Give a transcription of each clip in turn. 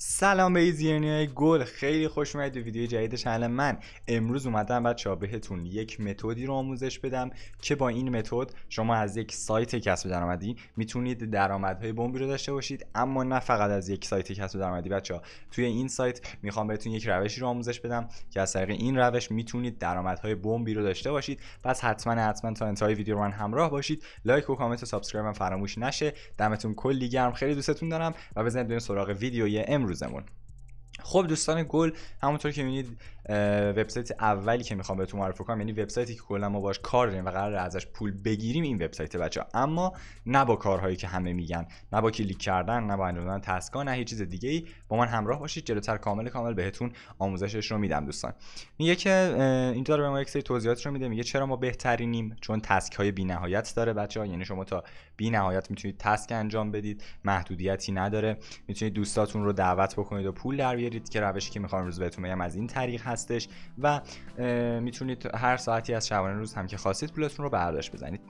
سلام به زیرنی های گل خیلی خوش اومدید به ویدیو جدید چنل من امروز اومدم بچه بهتون یک متدی رو آموزش بدم که با این متد شما از یک سایت کسب درآمدی میتونید درآمدهای بمبی رو داشته باشید اما نه فقط از یک سایت کسب درآمدی بچه ها توی این سایت میخوام بهتون یک روشی رو آموزش بدم که از طریق این روش میتونید درآمدهای بمبی رو داشته باشید پس حتما حتما تا انتهای ویدیو من همراه باشید لایک و کامنت و سابسکرایب هم فراموش نشه دمتون کلی گرم خیلی دوستتون دارم و بزنید بریم سراغ ویدیو امروز مرور زمان خب دوستان گل همونطور که میبینید وبسایت اولی که میخوام بهتون معرفی کنم یعنی وبسایتی که کلا ما باش کار داریم و قرار ازش پول بگیریم این وبسایت بچه اما نه با کارهایی که همه میگن نه با کلیک کردن نه با انجام دادن تسکا نه هیچ چیز دیگه ای با من همراه باشید جلوتر کامل کامل بهتون آموزشش رو میدم دوستان میگه که اینطور به ما یک سری توضیحات رو میده میگه چرا ما بهترینیم چون تسک های نهایت داره بچه ها یعنی شما تا بی نهایت میتونید تسک انجام بدید محدودیتی نداره میتونید دوستاتون رو دعوت بکنید و پول در بیارید که روشی که میخوام روز بهتون بگم از این طریق هست هستش و میتونید هر ساعتی از شبانه روز هم که خواستید پولتون رو برداشت بزنید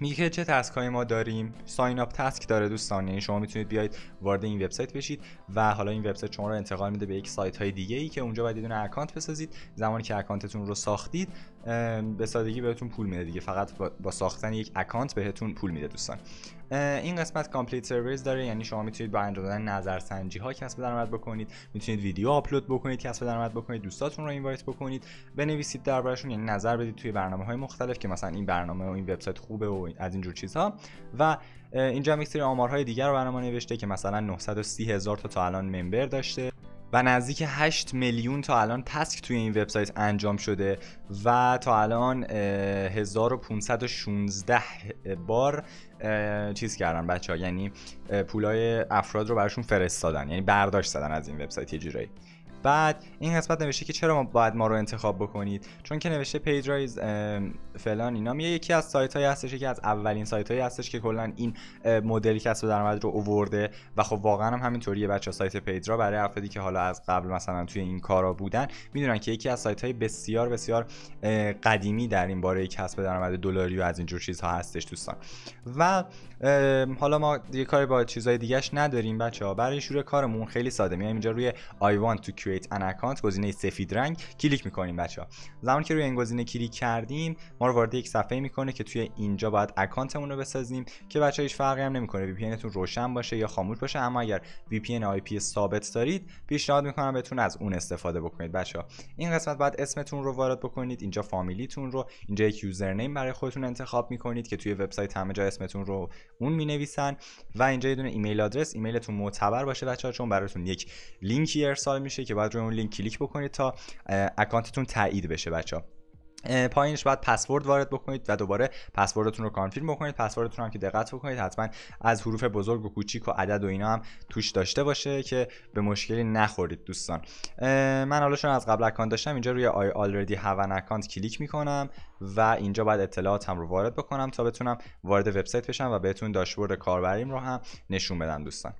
میگه چه تسک های ما داریم ساین اپ تسک داره دوستان یعنی شما میتونید بیاید وارد این وبسایت بشید و حالا این وبسایت شما رو انتقال میده به یک سایت های دیگه ای که اونجا باید دونه اکانت بسازید زمانی که اکانتتون رو ساختید به سادگی بهتون پول میده دیگه فقط با ساختن یک اکانت بهتون پول میده دوستان این قسمت کامپلیت سرویس داره یعنی شما میتونید با انجام دادن نظرسنجی ها کسب درآمد بکنید میتونید ویدیو آپلود بکنید کسب درآمد بکنید دوستاتون رو اینوایت بکنید بنویسید دربارشون یعنی نظر بدید توی برنامه های مختلف که مثلا این برنامه و این وبسایت خوبه و از اینجور چیزها و اینجا هم یک سری آمارهای دیگر رو برنامه نوشته که مثلا 930 هزار تا تا الان ممبر داشته و نزدیک 8 میلیون تا الان تسک توی این وبسایت انجام شده و تا الان 1516 بار چیز کردن بچه ها یعنی پولای افراد رو براشون فرستادن یعنی برداشت زدن از این وبسایت یه جورایی بعد این قسمت نوشته که چرا ما باید ما رو انتخاب بکنید چون که نوشته پیج رایز فلان اینا میگه یکی از سایت های هستش یکی از اولین سایت هایی هستش که کلا این مدلی کسب درآمد رو اوورده و خب واقعا هم همینطوریه بچا سایت پیج برای افرادی که حالا از قبل مثلا توی این کارا بودن میدونن که یکی از سایت های بسیار بسیار قدیمی در این باره کسب درآمد دلاری و از اینجور چیزها هستش دوستان و حالا ما دیگه کاری با چیزهای دیگهش نداریم بچه ها برای شروع کارمون خیلی ساده میایم اینجا روی آیوان وان کریت اکانت گزینه سفید رنگ کلیک میکنیم بچه ها زمانی که روی این گزینه کلیک کردیم ما رو وارد یک صفحه میکنه که توی اینجا باید اکانتمون رو بسازیم که بچه هیچ فرقی هم نمیکنه وی تون روشن باشه یا خاموش باشه اما اگر وی پی آی پی ثابت دارید پیشنهاد میکنم بتون از اون استفاده بکنید بچه ها این قسمت بعد اسمتون رو وارد بکنید اینجا فامیلیتون رو اینجا یک یوزرنیم برای خودتون انتخاب میکنید که توی وبسایت همه جا اسمتون رو اون مینویسن و اینجا یه دونه ایمیل آدرس ایمیلتون معتبر باشه بچه ها چون براتون یک لینکی ارسال میشه که باید روی اون لینک کلیک بکنید تا اکانتتون تایید بشه بچه پایینش باید پسورد وارد بکنید و دوباره پسوردتون رو کانفیرم بکنید پسوردتون هم که دقت بکنید حتما از حروف بزرگ و کوچیک و عدد و اینا هم توش داشته باشه که به مشکلی نخورید دوستان من حالا چون از قبل اکانت داشتم اینجا روی آی already have an کلیک میکنم و اینجا باید اطلاعاتم رو وارد بکنم تا بتونم وارد وبسایت بشم و بهتون داشبورد کاربریم رو هم نشون بدم دوستان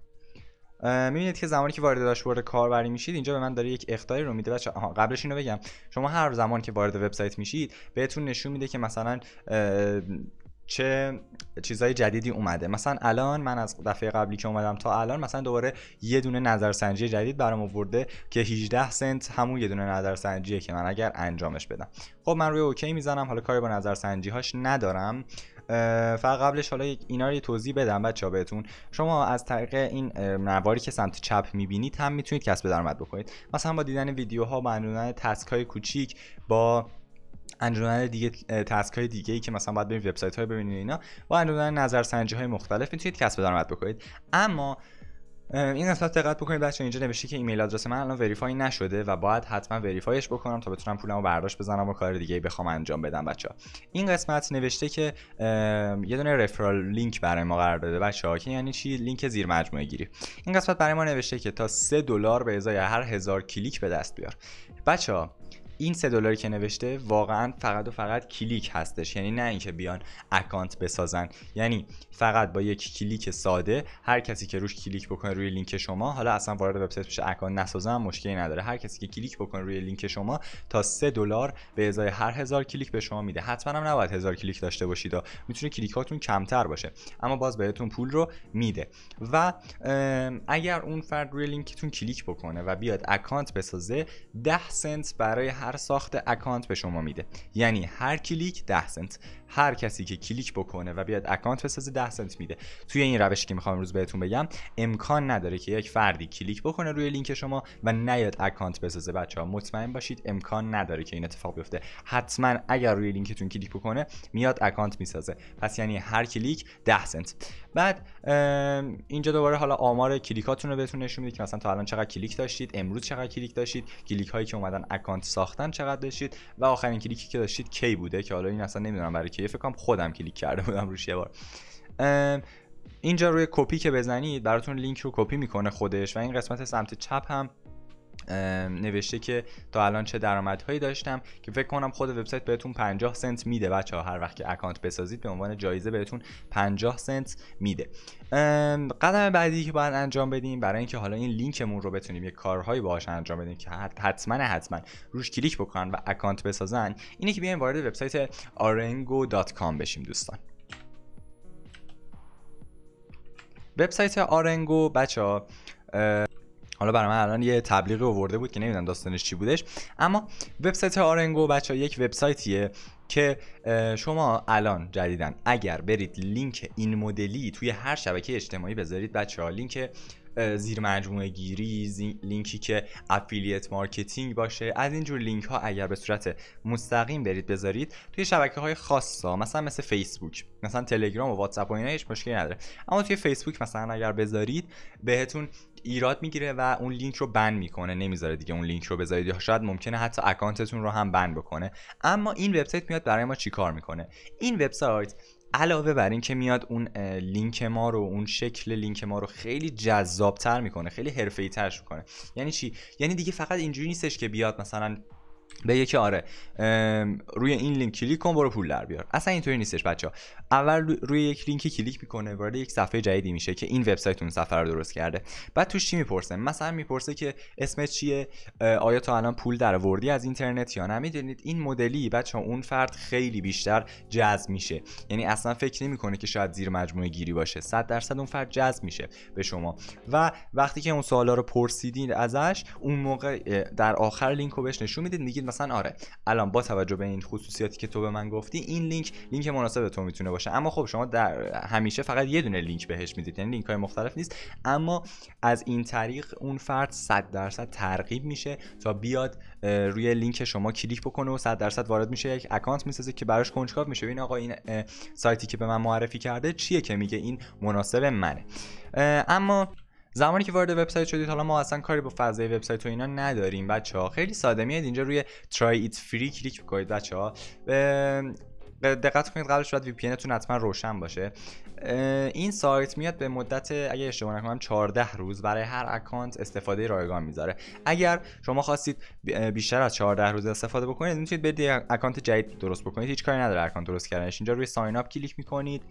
میبینید که زمانی که وارد داشبورد کاربری میشید اینجا به من داره یک اختاری رو میده بچه آها قبلش اینو بگم شما هر زمان که وارد وبسایت میشید بهتون نشون میده که مثلا چه چیزهای جدیدی اومده مثلا الان من از دفعه قبلی که اومدم تا الان مثلا دوباره یه دونه نظرسنجی جدید برام آورده که 18 سنت همون یه دونه نظرسنجیه که من اگر انجامش بدم خب من روی اوکی میزنم حالا کاری با نظرسنجی هاش ندارم فقط قبلش حالا اینا رو توضیح بدم بچه ها بهتون شما از طریق این نواری که سمت چپ میبینید هم میتونید کسب درآمد بکنید مثلا با دیدن ویدیوها با انجام تسک های کوچیک با انجام دیگه تسک های دیگه ای که مثلا باید ببینید وبسایت های ببینید اینا با نظر نظرسنجی های مختلف میتونید کسب درآمد بکنید اما این قسمت دقت بکنید بچه اینجا نوشته که ایمیل آدرس من الان وریفای نشده و باید حتما وریفایش بکنم تا بتونم پولمو برداشت بزنم و کار دیگه بخوام انجام بدم بچه ها. این قسمت نوشته که یه دونه رفرال لینک برای ما قرار داده بچه ها که یعنی چی لینک زیر مجموعه گیری این قسمت برای ما نوشته که تا 3 دلار به ازای هر هزار کلیک به دست بیار بچه ها این سه دلاری که نوشته واقعا فقط و فقط کلیک هستش یعنی نه اینکه بیان اکانت بسازن یعنی فقط با یک کلیک ساده هر کسی که روش کلیک بکنه روی لینک شما حالا اصلا وارد وبسایت بشه اکانت نسازن مشکلی نداره هر کسی که کلیک بکنه روی لینک شما تا سه دلار به ازای هر هزار کلیک به شما میده حتما هم نباید هزار کلیک داشته باشید و میتونه کلیک هاتون کمتر باشه اما باز بهتون پول رو میده و اگر اون فرد روی لینکتون کلیک بکنه و بیاد اکانت بسازه 10 سنت برای هر ساخت اکانت به شما میده یعنی هر کلیک 10 سنت هر کسی که کلیک بکنه و بیاد اکانت بسازه 10 سنت میده توی این روشی که میخوام امروز بهتون بگم امکان نداره که یک فردی کلیک بکنه روی لینک شما و نیاد اکانت بسازه بچه ها مطمئن باشید امکان نداره که این اتفاق بیفته حتما اگر روی لینکتون کلیک بکنه میاد اکانت میسازه پس یعنی هر کلیک 10 سنت بعد اینجا دوباره حالا آمار کلیکاتون رو بهتون نشون میده که مثلا تا الان چقدر کلیک داشتید امروز چقدر کلیک داشتید کلیک هایی که اومدن اکانت ساختن چقدر داشتید و آخرین کلیکی که داشتید کی بوده که حالا این اصلا نمیدونم برای کی فکر خودم کلیک کرده بودم روش یه بار اینجا روی کپی که بزنید براتون لینک رو کپی میکنه خودش و این قسمت سمت چپ هم نوشته که تا الان چه درآمدهایی داشتم که فکر کنم خود وبسایت بهتون 50 سنت میده بچه ها هر وقت که اکانت بسازید به عنوان جایزه بهتون 50 سنت میده قدم بعدی که باید انجام بدیم برای اینکه حالا این لینکمون رو بتونیم یه کارهایی باهاش انجام بدیم که حتما حتما روش کلیک بکنن و اکانت بسازن اینه که بیایم وارد وبسایت arengo.com بشیم دوستان وبسایت آرنگو بچه ها حالا برای من الان یه تبلیغی آورده بود که نمیدونم داستانش چی بودش اما وبسایت آرنگو بچه یک وبسایتیه که شما الان جدیدن اگر برید لینک این مدلی توی هر شبکه اجتماعی بذارید بچه ها لینک زیر مجموعه گیری لینکی که افیلیت مارکتینگ باشه از اینجور لینک ها اگر به صورت مستقیم برید بذارید توی شبکه های ها مثلا مثل فیسبوک مثلا تلگرام و واتساپ و اینا هیچ مشکلی نداره اما توی فیسبوک مثلا اگر بذارید بهتون ایراد میگیره و اون لینک رو بند میکنه نمیذاره دیگه اون لینک رو بذارید یا شاید ممکنه حتی اکانتتون رو هم بند بکنه اما این وبسایت میاد برای ما چیکار میکنه این وبسایت علاوه بر این که میاد اون لینک ما رو اون شکل لینک ما رو خیلی جذابتر میکنه خیلی ترش میکنه یعنی چی یعنی دیگه فقط اینجوری نیستش که بیاد مثلا به یکی آره روی این لینک کلیک کن برو پول در بیار اصلا اینطوری نیستش بچه ها اول روی یک لینکی کلیک میکنه وارد یک صفحه جدیدی میشه که این وبسایت اون صفحه رو درست کرده بعد توش چی میپرسه مثلا میپرسه که اسمت چیه آیا تا الان پول در وردی از اینترنت یا نه میدونید این مدلی بچه ها اون فرد خیلی بیشتر جذب میشه یعنی اصلا فکر نمیکنه که شاید زیر مجموعه گیری باشه 100 درصد اون فرد جذب میشه به شما و وقتی که اون سوالا رو پرسیدین ازش اون موقع در آخر لینک رو بهش نشون میدید مثلا آره الان با توجه به این خصوصیاتی که تو به من گفتی این لینک لینک مناسب تو میتونه باشه اما خب شما در همیشه فقط یه دونه لینک بهش میدید یعنی لینک های مختلف نیست اما از این طریق اون فرد 100 درصد ترغیب میشه تا بیاد روی لینک شما کلیک بکنه و 100 درصد وارد میشه یک اکانت میسازه که براش کنجکاو میشه این آقا این سایتی که به من معرفی کرده چیه که میگه این مناسب منه اما زمانی که وارد وبسایت شدید حالا ما اصلا کاری با فضای وبسایت و اینا نداریم بچه ها خیلی ساده میاد اینجا روی try it free کلیک کنید بچه ها دقت کنید قبلش باید وی پی حتما روشن باشه این سایت میاد به مدت اگه اشتباه نکنم 14 روز برای هر اکانت استفاده رایگان میذاره اگر شما خواستید بیشتر از 14 روز استفاده بکنید میتونید برید اکانت جدید درست بکنید هیچ کاری نداره اکانت درست کردنش اینجا روی ساین اپ کلیک میکنید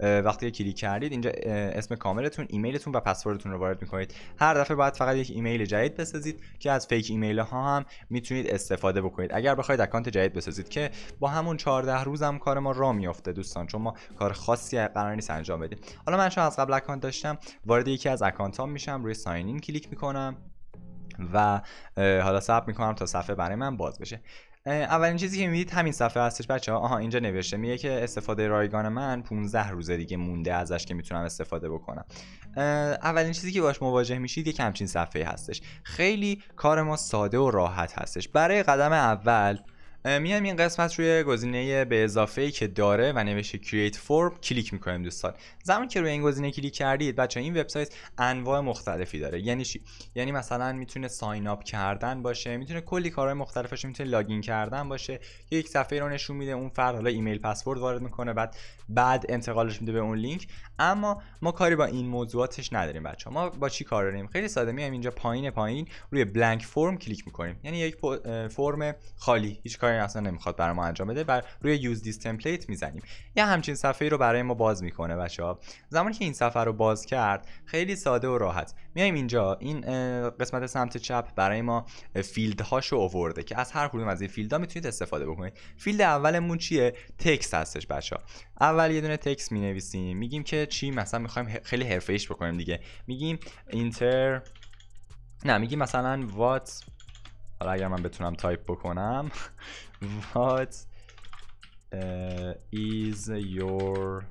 وقتی کلیک کردید اینجا اسم کاملتون ایمیلتون و پسوردتون رو وارد میکنید هر دفعه باید فقط یک ایمیل جدید بسازید که از فیک ایمیل ها هم میتونید استفاده بکنید اگر بخواید اکانت جدید بسازید که با همون 14 روز هم کار ما را میافته دوستان چون ما کار خاصی قرار انجام بدیم حالا من چون از قبل اکانت داشتم وارد یکی از اکانت میشم روی ساین کلیک میکنم و حالا سب میکنم تا صفحه برای من باز بشه اولین چیزی که میدید همین صفحه هستش بچه ها آها اینجا نوشته میگه که استفاده رایگان من 15 روز دیگه مونده ازش که میتونم استفاده بکنم اولین چیزی که باش مواجه میشید یک همچین صفحه هستش خیلی کار ما ساده و راحت هستش برای قدم اول میایم این قسمت روی گزینه به اضافه که داره و نوشته create form کلیک میکنیم دوستان زمانی که روی این گزینه کلیک کردید بچه این وبسایت انواع مختلفی داره یعنی یعنی مثلا میتونه ساین اپ کردن باشه میتونه کلی کارهای مختلفش میتونه لاگین کردن باشه یک صفحه رو نشون میده اون فرد حالا ایمیل پسورد وارد میکنه بعد بعد انتقالش میده به اون لینک اما ما کاری با این موضوعاتش نداریم بچه ما با چی کار داریم خیلی ساده میایم اینجا پایین پایین روی بلانک فرم کلیک میکنیم یعنی یک فرم خالی هیچ کاری کاری اصلا نمیخواد برای ما انجام بده بر روی یوز دیس تمپلیت میزنیم یه همچین صفحه ای رو برای ما باز میکنه بچه ها زمانی که این صفحه رو باز کرد خیلی ساده و راحت میایم اینجا این قسمت سمت چپ برای ما فیلد هاشو اوورده که از هر کدوم از این فیلدها میتونید استفاده بکنید فیلد اولمون چیه تکست هستش بچه ها اول یه دونه تکس می نویسیم میگیم که چی مثلا میخوایم خیلی حرفه ایش بکنیم دیگه میگیم اینتر نه میگیم مثلا وات حالا اگر من بتونم تایپ بکنم What uh, is your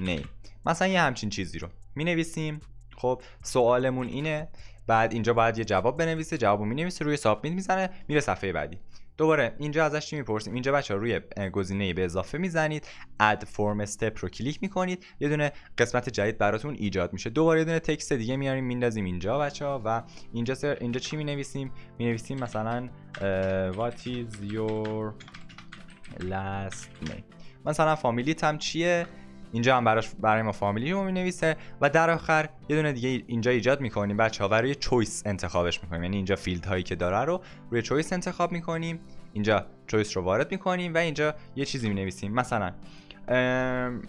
name مثلا یه همچین چیزی رو می نویسیم خب سوالمون اینه بعد اینجا باید یه جواب بنویسه جواب می نویسه روی سابمیت میزنه میره صفحه بعدی دوباره اینجا ازش چی میپرسیم اینجا بچه ها روی گزینه به اضافه میزنید اد فرم step رو کلیک میکنید یه دونه قسمت جدید براتون ایجاد میشه دوباره یه دونه تکست دیگه میاریم میندازیم اینجا بچه ها و اینجا اینجا چی مینویسیم مینویسیم مثلا what is your last name مثلا فامیلیت هم چیه اینجا هم براش برای ما فامیلی رو مینویسه و در آخر یه دونه دیگه اینجا ایجاد میکنیم بچه ها و روی چویس انتخابش میکنیم یعنی اینجا فیلد هایی که داره رو روی چویس انتخاب میکنیم اینجا چویس رو وارد میکنیم و اینجا یه چیزی مینویسیم مثلا ام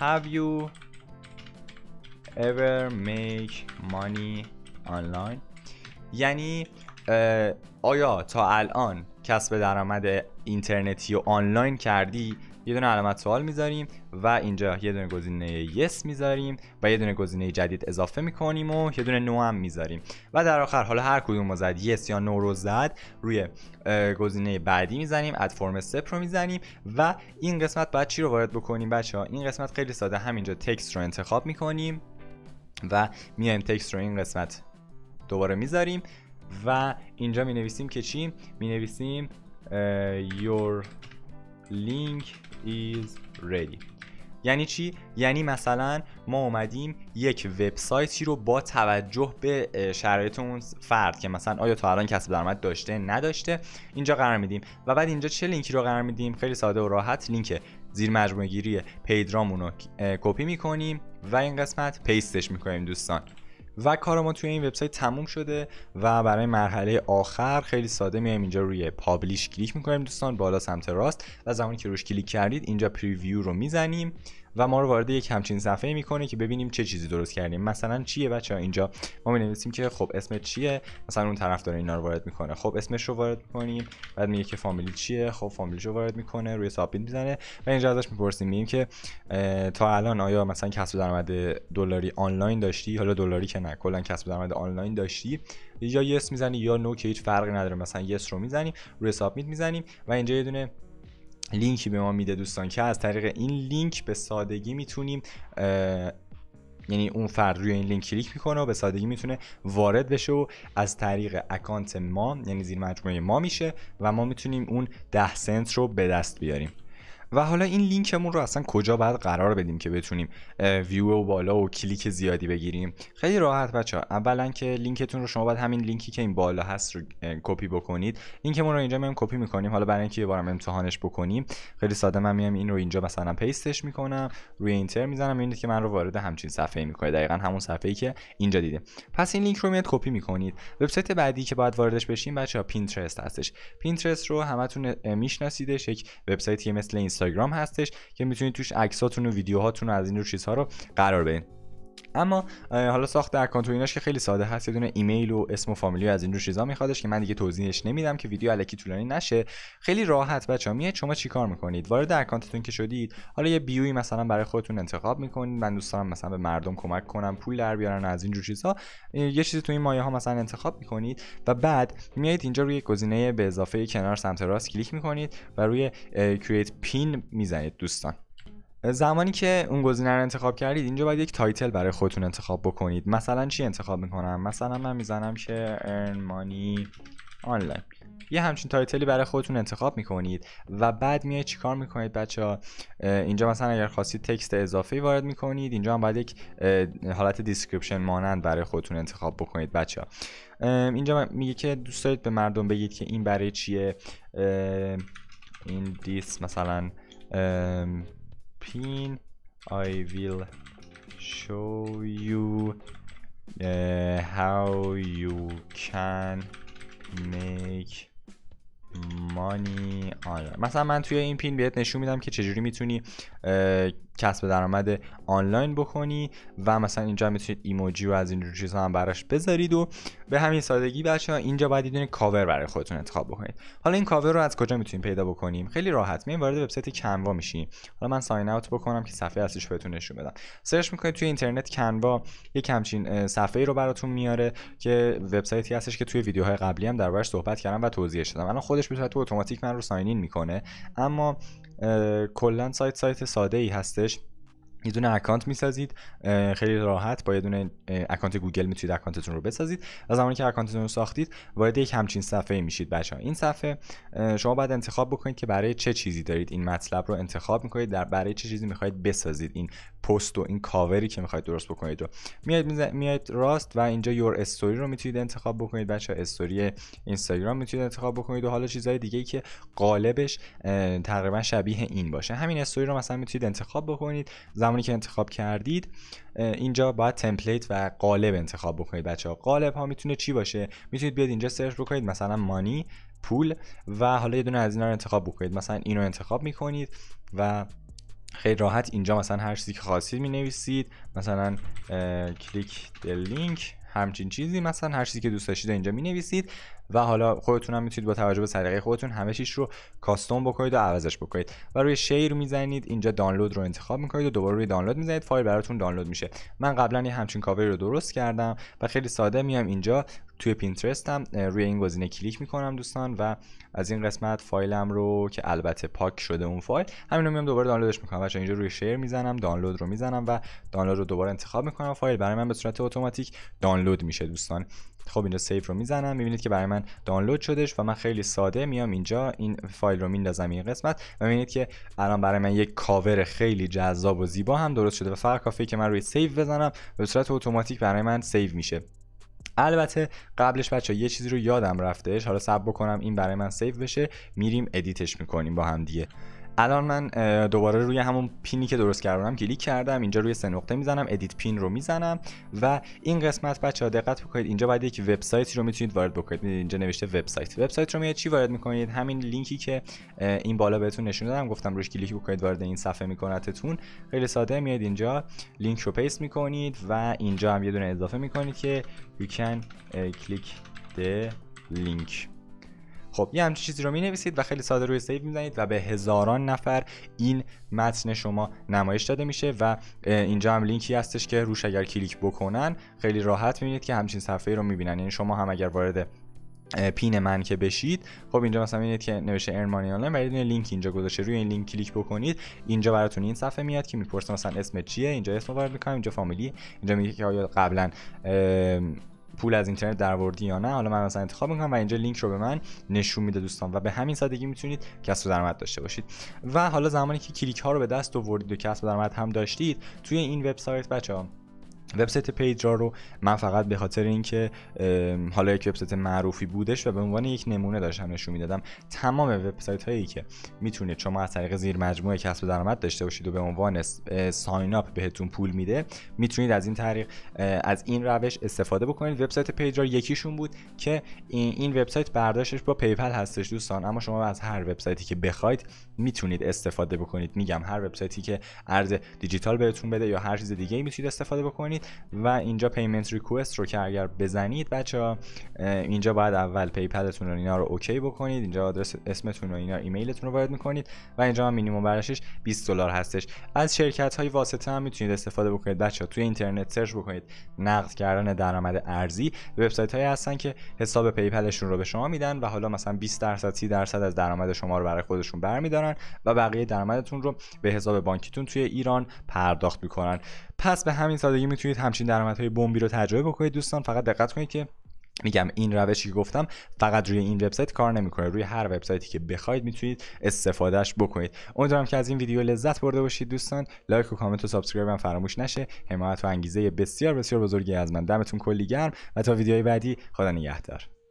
have you ever make money online یعنی آیا تا الان کسب درآمد اینترنتی و آنلاین کردی یه دونه علامت سوال میذاریم و اینجا یه دونه گزینه یس میذاریم و یه دونه گزینه جدید اضافه میکنیم و یه دونه نو هم میذاریم و در آخر حالا هر کدوم رو زد یس یا نو رو زد روی گزینه بعدی میزنیم اد فرم استپ رو میزنیم و این قسمت بعد چی رو وارد بکنیم بچه ها این قسمت خیلی ساده همینجا تکست رو انتخاب میکنیم و میایم تکست رو این قسمت دوباره میذاریم و اینجا می که چی؟ می لینک. your link is ready یعنی چی یعنی مثلا ما اومدیم یک وبسایتی رو با توجه به شرایط اون فرد که مثلا آیا تا الان کسب درآمد داشته نداشته اینجا قرار میدیم و بعد اینجا چه لینکی رو قرار میدیم خیلی ساده و راحت لینک زیر مجموعه گیری پیدرامون رو کپی میکنیم و این قسمت پیستش میکنیم دوستان و کار ما توی این وبسایت تموم شده و برای مرحله آخر خیلی ساده میایم اینجا روی پابلیش کلیک میکنیم دوستان بالا سمت راست و زمانی که روش کلیک کردید اینجا پریویو رو میزنیم و ما رو وارد یک همچین صفحه میکنه که ببینیم چه چیزی درست کردیم مثلا چیه بچه ها اینجا ما می نویسیم که خب اسم چیه مثلا اون طرف داره اینا رو وارد میکنه خب اسمش رو وارد میکنیم بعد میگه که فامیلی چیه خب فامیلیش رو وارد میکنه روی سابمیت میزنه و اینجا ازش میپرسیم میگیم که تا الان آیا مثلا کسب درآمد دلاری آنلاین داشتی حالا دلاری که نه کلا کسب درآمد آنلاین داشتی یا یس میزنی یا نو که فرقی نداره مثلا یس رو میزنیم روی سابمیت میزنیم و اینجا یه دونه لینکی به ما میده دوستان که از طریق این لینک به سادگی میتونیم یعنی اون فرد روی این لینک کلیک میکنه و به سادگی میتونه وارد بشه و از طریق اکانت ما یعنی زیر مجموعه ما میشه و ما میتونیم اون 10 سنت رو به دست بیاریم و حالا این لینکمون رو اصلا کجا باید قرار بدیم که بتونیم ویو و بالا و کلیک زیادی بگیریم خیلی راحت بچه ها اولا که لینکتون رو شما باید همین لینکی که این بالا هست رو کپی بکنید لینکمون رو اینجا میام کپی میکنیم حالا برای اینکه یه بارم امتحانش بکنیم خیلی ساده من میام این رو اینجا مثلا پیستش میکنم روی اینتر میزنم میبینید که من رو وارد همچین صفحه میکنه دقیقا همون صفحه ای که اینجا دیدیم پس این لینک رو میاد کپی میکنید وبسایت بعدی که باید واردش بشیم بچه پینترست هستش پینترست رو همتون میشناسیدش یک وبسایتی مثل اینستا اینستاگرام هستش که میتونید توش عکساتون و ویدیوهاتون و از این رو چیزها رو قرار بدین اما حالا ساخت اکانت و ایناش که خیلی ساده هست یه دونه ایمیل و اسم و فامیلی از اینجور چیزا میخوادش که من دیگه توضیحش نمیدم که ویدیو الکی طولانی نشه خیلی راحت بچا میاد شما چیکار میکنید وارد اکانتتون که شدید حالا یه بیوی مثلا برای خودتون انتخاب میکنید من دوست دارم مثلا به مردم کمک کنم پول در بیارن از اینجور چیزها یه چیزی تو این مایه ها مثلا انتخاب میکنید و بعد میایید اینجا روی گزینه به اضافه کنار سمت راست کلیک میکنید و روی کرییت پین میزنید دوستان زمانی که اون گزینه رو انتخاب کردید اینجا باید یک تایتل برای خودتون انتخاب بکنید مثلا چی انتخاب میکنم مثلا من میزنم که earn money online یه همچین تایتلی برای خودتون انتخاب میکنید و بعد میای چیکار میکنید بچه ها اینجا مثلا اگر خواستید تکست اضافه وارد میکنید اینجا هم باید یک حالت دیسکریپشن مانند برای خودتون انتخاب بکنید بچه ها اینجا میگه که دوست دارید به مردم بگید که این برای چیه این دیس مثلا pin I will show you uh, how you can make money on آره. مثلا من توی این پین بهت نشون میدم که چجوری میتونی کسب درآمد آنلاین بکنی و مثلا اینجا میتونید ایموجی و از این چیزها هم براش بذارید و به همین سادگی بچه اینجا باید یه کاور برای خودتون انتخاب بکنید حالا این کاور رو از کجا میتونیم پیدا بکنیم خیلی راحت میایم وارد وبسایت کنوا میشیم حالا من ساین اوت بکنم که صفحه اصلیش بهتون نشون بدم سرچ میکنید توی اینترنت کنوا یک کمچین صفحه رو براتون میاره که وبسایتی هستش که توی ویدیوهای قبلی هم دربارش صحبت کردم و توضیح دادم الان خودش به صورت اتوماتیک من رو ساین این میکنه اما کلا سایت سایت ساده ای هستش یه دونه اکانت میسازید خیلی راحت با یه دونه اکانت گوگل میتونید اکانتتون رو بسازید و زمانی که اکانتتون رو ساختید وارد یک همچین صفحه میشید بچه ها این صفحه شما باید انتخاب بکنید که برای چه چیزی دارید این مطلب رو انتخاب میکنید در برای چه چیزی میخواید بسازید این پست و این کاوری که میخواید درست بکنید رو میاد میاد راست و اینجا یور استوری رو میتونید انتخاب بکنید بچه استوری اینستاگرام میتونید انتخاب بکنید و حالا چیزهای دیگه ای که قالبش تقریبا شبیه این باشه همین استوری رو مثلا میتونید انتخاب بکنید زمانی که انتخاب کردید اینجا باید تمپلیت و قالب انتخاب بکنید بچه ها قالب ها میتونه چی باشه میتونید بیاد اینجا سرچ بکنید مثلا مانی پول و حالا یه دونه از اینا رو انتخاب بکنید مثلا اینو انتخاب میکنید و خیلی راحت اینجا مثلا هر چیزی که خواستید می نویسید مثلا کلیک لینک همچین چیزی مثلا هر چیزی که دوست داشتید اینجا می نویسید و حالا خودتون هم میتونید با توجه به سلیقه خودتون همه چیش رو کاستوم بکنید و عوضش بکنید و روی شیر میزنید اینجا دانلود رو انتخاب میکنید و دوباره روی دانلود میزنید فایل براتون دانلود میشه من قبلا یه همچین کاوری رو درست کردم و خیلی ساده میام اینجا توی پینترست هم روی این گزینه کلیک میکنم دوستان و از این قسمت فایلم رو که البته پاک شده اون فایل همین رو میام دوباره دانلودش میکنم بچه اینجا روی شیر میزنم دانلود رو میزنم و دانلود رو دوباره انتخاب میکنم فایل برای من به صورت اتوماتیک دانلود میشه دوستان خب اینجا سیف رو میزنم میبینید که برای من دانلود شدش و من خیلی ساده میام اینجا این فایل رو میندازم این قسمت و میبینید که الان برای من یک کاور خیلی جذاب و زیبا هم درست شده و فقط کافیه که من روی سیف بزنم به صورت اتوماتیک برای من سیو میشه البته قبلش بچه یه چیزی رو یادم رفتهش حالا سب بکنم این برای من سیو بشه میریم ادیتش میکنیم با هم دیگه الان من دوباره روی همون پینی که درست کردم کلیک کردم اینجا روی سه نقطه میزنم ادیت پین رو میزنم و این قسمت بچه‌ها دقت بکنید اینجا باید یک وبسایتی رو میتونید وارد بکنید اینجا نوشته وبسایت وبسایت رو میاد چی وارد میکنید همین لینکی که این بالا بهتون نشون دادم گفتم روش کلیک بکنید وارد این صفحه میکنتتون خیلی ساده میاد اینجا لینک رو پیست میکنید و اینجا هم یه دونه اضافه میکنید که you can click the خب یه همچین چیزی رو می نویسید و خیلی ساده روی سیو می و به هزاران نفر این متن شما نمایش داده میشه و اینجا هم لینکی هستش که روش اگر کلیک بکنن خیلی راحت میبینید که همچین صفحه رو میبینن یعنی شما هم اگر وارد پین من که بشید خب اینجا مثلا میبینید که نوشته ارمانی آنلاین برید لینک اینجا گذاشته روی این لینک کلیک بکنید اینجا براتون این صفحه میاد که میپرسه مثلا اسم چیه اینجا اسم وارد میکنم اینجا فامیلی اینجا میگه که آیا قبلا پول از اینترنت دروردی یا نه حالا من مثلا انتخاب میکنم و اینجا لینک رو به من نشون میده دوستان و به همین سادگی میتونید کسب درآمد داشته باشید و حالا زمانی که کلیک ها رو به دست آوردید و کسب درآمد هم داشتید توی این وبسایت بچه‌ها وبسایت پیجرا رو من فقط به خاطر اینکه حالا یک وبسایت معروفی بودش و به عنوان یک نمونه داشتم نشون میدادم تمام وبسایت هایی که میتونید شما از طریق زیر مجموعه کسب درآمد داشته باشید و به عنوان ساین اپ بهتون پول میده میتونید از این طریق از این روش استفاده بکنید وبسایت پیجر یکیشون بود که این وبسایت برداشتش با پیپل هستش دوستان اما شما از هر وبسایتی که بخواید میتونید استفاده بکنید میگم هر وبسایتی که ارز دیجیتال بهتون بده یا هر چیز دیگه میتونید استفاده بکنید و اینجا پیمنت ریکوست رو که اگر بزنید بچه ها اینجا باید اول پیپلتون رو اینا رو اوکی بکنید اینجا آدرس اسمتون و اینا ایمیلتون رو وارد میکنید و اینجا هم مینیمم برشش 20 دلار هستش از شرکت های واسطه هم میتونید استفاده بکنید بچه ها توی اینترنت سرچ بکنید نقد کردن درآمد ارزی وبسایت هایی هستن که حساب پیپلشون رو به شما میدن و حالا مثلا 20 درصد 30 درصد از درآمد شما رو برای خودشون برمیدارن و بقیه درآمدتون رو به حساب بانکیتون توی ایران پرداخت میکنن پس به همین سادگی میتونید همچین های بمبی رو تجربه بکنید دوستان فقط دقت کنید که میگم این روشی که گفتم فقط روی این وبسایت کار نمیکنه روی هر وبسایتی که بخواید میتونید استفادهش بکنید امیدوارم که از این ویدیو لذت برده باشید دوستان لایک و کامنت و سابسکرایب هم فراموش نشه حمایت و انگیزه بسیار بسیار بزرگی از من دمتون کلی گرم و تا ویدیوهای بعدی خدا نگهدار